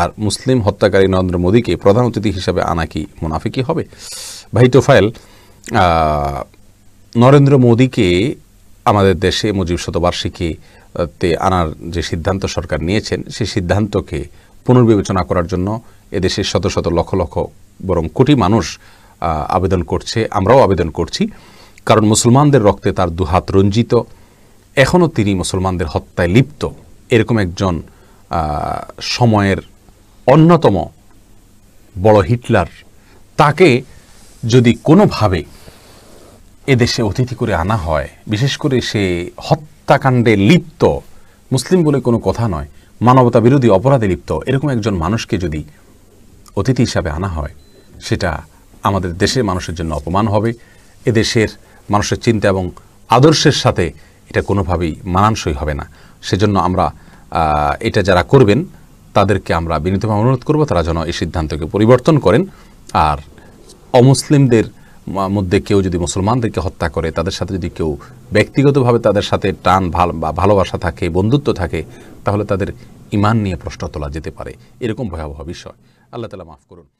আর মুসলিম হত্যাকারী নরেন্দ্র মোদীকে প্রধান অতিথি হিসাবে আনা কি মুনাফিকই হবে ভাই টোফাইল নরেন্দ্র মোদীকে আমাদের দেশে মুজিব শতবার্ষিকীতে আনার যে সিদ্ধান্ত সরকার নিয়েছেন সেই সিদ্ধান্তকে পুনর্বিবেচনা করার জন্য এদেশের শত শত লক্ষ লক্ষ বরং কোটি মানুষ আবেদন করছে আমরাও আবেদন করছি কারণ মুসলমানদের রক্তে তার দুহাত রঞ্জিত এখনও তিনি মুসলমানদের হত্যায় লিপ্ত এরকম একজন সময়ের অন্যতম বড় হিটলার তাকে যদি কোনোভাবে এদেশে অতিথি করে আনা হয় বিশেষ করে সে হত্যাকাণ্ডে লিপ্ত মুসলিম বলে কোনো কথা নয় মানবতা বিরোধী অপরাধে লিপ্ত এরকম একজন মানুষকে যদি অতিথি হিসাবে আনা হয় সেটা আমাদের দেশের মানুষের জন্য অপমান হবে এদেশের মানুষের চিন্তা এবং আদর্শের সাথে এটা কোনোভাবেই মানানসই হবে না সেজন্য আমরা এটা যারা করবেন তাদেরকে আমরা বিনীতভাবে অনুরোধ করব তারা যেন এই সিদ্ধান্তকে পরিবর্তন করেন আর অমুসলিমদের মধ্যে কেউ যদি মুসলমানদেরকে হত্যা করে তাদের সাথে যদি কেউ ব্যক্তিগতভাবে তাদের সাথে টান ভাল বা ভালোবাসা থাকে বন্ধুত্ব থাকে তাহলে তাদের ইমান নিয়ে প্রশ্ন তোলা যেতে পারে এরকম ভয়াবহ বিষয় আল্লাহ তালা মাফ করুন